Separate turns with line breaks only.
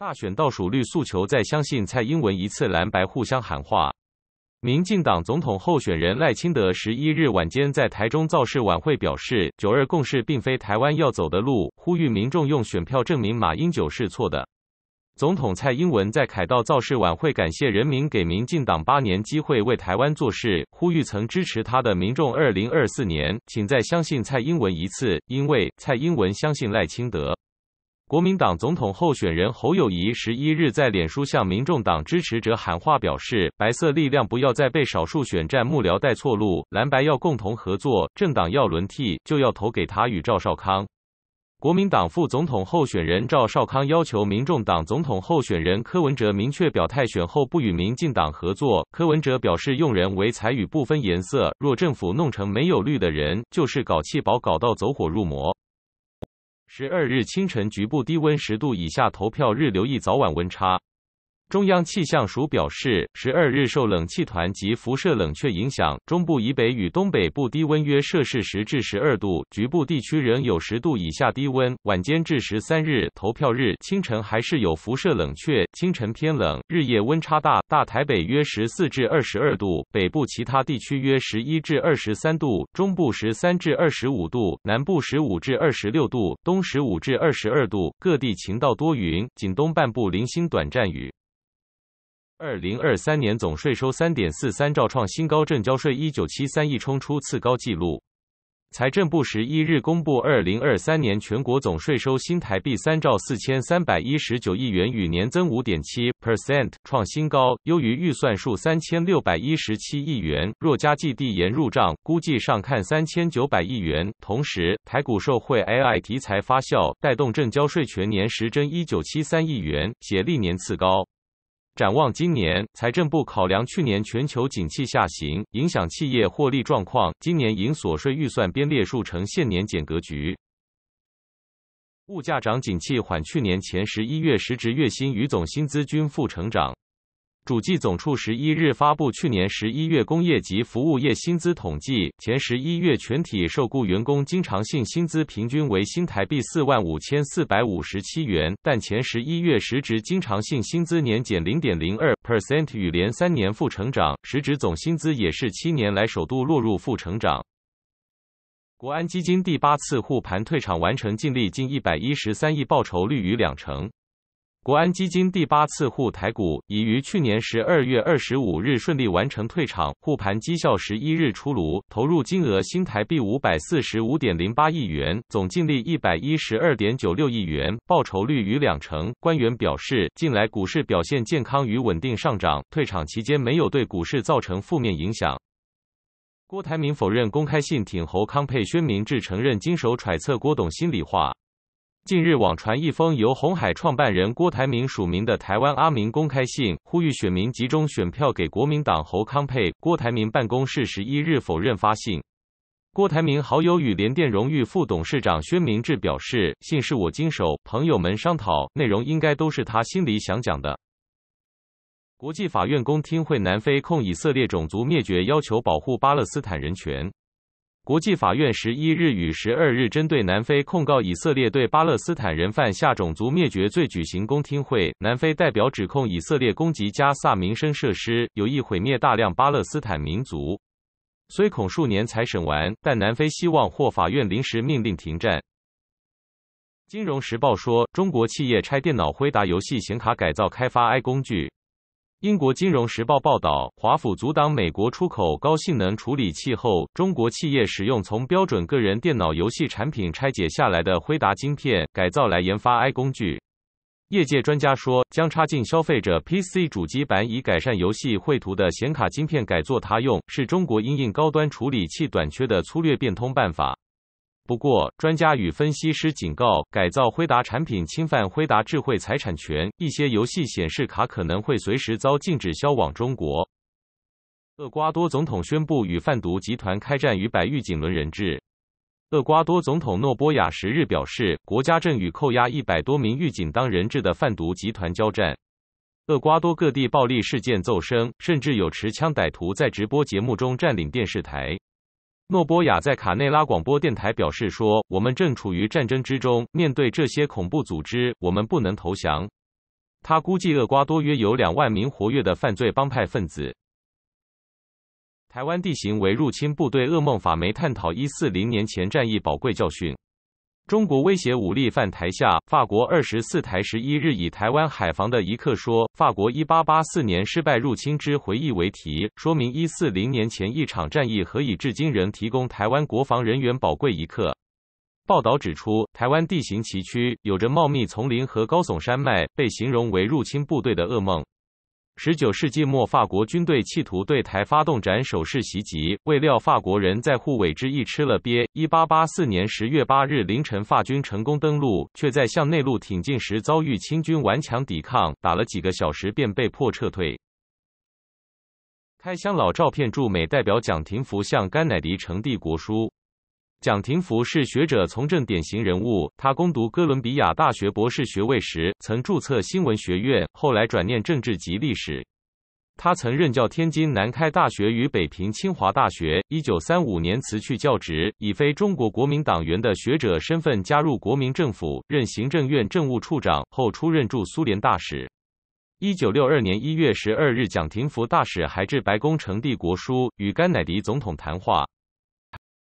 大选倒数率诉求再相信蔡英文一次，蓝白互相喊话。民进党总统候选人赖清德十一日晚间在台中造势晚会表示：“九二共识并非台湾要走的路，呼吁民众用选票证明马英九是错的。”总统蔡英文在凯道造势晚会感谢人民给民进党八年机会为台湾做事，呼吁曾支持他的民众二零二四年请再相信蔡英文一次，因为蔡英文相信赖清德。国民党总统候选人侯友谊十一日在脸书向民众党支持者喊话，表示：“白色力量不要再被少数选战幕僚带错路，蓝白要共同合作，政党要轮替就要投给他与赵少康。”国民党副总统候选人赵少康要求民众党总统候选人柯文哲明确表态，选后不与民进党合作。柯文哲表示，用人为才与不分颜色，若政府弄成没有绿的人，就是搞气保搞到走火入魔。十二日清晨局部低温十度以下，投票日留意早晚温差。中央气象署表示，十二日受冷气团及辐射冷却影响，中部以北与东北部低温约摄氏十至十二度，局部地区仍有十度以下低温。晚间至十三日投票日清晨还是有辐射冷却，清晨偏冷，日夜温差大。大台北约十四至二十二度，北部其他地区约十一至二十三度，中部十三至二十五度，南部十五至二十六度，东十五至二十二度。各地晴到多云，仅东半部零星短暂雨。二零二三年总税收三点四三兆创新高，正交税一九七三亿冲出次高纪录。财政部十一日公布，二零二三年全国总税收新台币三兆四千三百一十九亿元，与年增五点七 percent 创新高，优于预算数三千六百一十七亿元。若加计递延入账，估计上看三千九百亿元。同时，台股受惠 AI 题材发酵，带动正交税全年实增一九七三亿元，写历年次高。展望今年，财政部考量去年全球景气下行，影响企业获利状况，今年营所税预算编列数呈现年减格局。物价涨，景气缓，去年前十一月实值月薪与总薪资均负成长。主计总处十一日发布去年十一月工业及服务业薪资统计，前十一月全体受雇员工经常性薪资平均为新台币四万五千四百五十七元，但前十一月实值经常性薪资年减零点零二 percent，与连三年负成长，实值总薪资也是七年来首度落入负成长。国安基金第八次护盘退场完成，净利近一百一十三亿，报酬率逾两成。国安基金第八次护台股已于去年十二月二十五日顺利完成退场，护盘绩效十一日出炉，投入金额新台币五百四十五点零八亿元，总净利一百一十二点九六亿元，报酬率逾两成。官员表示，近来股市表现健康与稳定上涨，退场期间没有对股市造成负面影响。郭台铭否认公开信挺侯康，佩宣明志承认经手揣测郭董心里话。近日网传一封由红海创办人郭台铭署名的台湾阿明公开信，呼吁选民集中选票给国民党侯康佩。郭台铭办公室十一日否认发信。郭台铭好友与联电荣誉副董事长薛明志表示，信是我经手，朋友们商讨，内容应该都是他心里想讲的。国际法院公听会，南非控以色列种族灭绝，要求保护巴勒斯坦人权。国际法院十一日与十二日针对南非控告以色列对巴勒斯坦人犯下种族灭绝罪举行公听会。南非代表指控以色列攻击加萨民生设施，有意毁灭大量巴勒斯坦民族。虽恐数年才审完，但南非希望获法院临时命令停战。《金融时报》说，中国企业拆电脑、辉达游戏显卡改造开发 I 工具。英国金融时报报道，华府阻挡美国出口高性能处理器后，中国企业使用从标准个人电脑游戏产品拆解下来的辉达晶片改造来研发 i 工具。业界专家说，将插进消费者 PC 主机板以改善游戏绘图的显卡晶片改作他用，是中国因应高端处理器短缺的粗略变通办法。不过，专家与分析师警告，改造辉达产品侵犯辉达智慧财产权，一些游戏显示卡可能会随时遭禁止销往中国。厄瓜多总统宣布与贩毒集团开战，与百狱警轮人质。厄瓜多总统诺波亚十日表示，国家正与扣押一百多名狱警当人质的贩毒集团交战。厄瓜多各地暴力事件骤升，甚至有持枪歹徒在直播节目中占领电视台。诺波亚在卡内拉广播电台表示说：“我们正处于战争之中，面对这些恐怖组织，我们不能投降。”他估计厄瓜多约有两万名活跃的犯罪帮派分子。台湾地形为入侵部队噩梦，法媒探讨140年前战役宝贵教训。中国威胁武力犯台下，法国二十四台十一日以台湾海防的一刻说法国一八八四年失败入侵之回忆为题，说明一四零年前一场战役何以至今仍提供台湾国防人员宝贵一课。报道指出，台湾地形崎岖，有着茂密丛林和高耸山脉，被形容为入侵部队的噩梦。十九世纪末，法国军队企图对台发动斩首式袭击，未料法国人在护卫之意吃了瘪。一八八四年十月八日凌晨，法军成功登陆，却在向内陆挺进时遭遇清军顽强抵抗，打了几个小时便被迫撤退。开箱老照片，驻美代表蒋廷福向甘乃迪呈递国书。蒋廷福是学者从政典型人物。他攻读哥伦比亚大学博士学位时，曾注册新闻学院，后来转念政治及历史。他曾任教天津南开大学与北平清华大学。一九三五年辞去教职，以非中国国民党员的学者身份加入国民政府，任行政院政务处长后出任驻苏联大使。一九六二年一月十二日，蒋廷福大使还至白宫呈递国书，与甘乃迪总统谈话。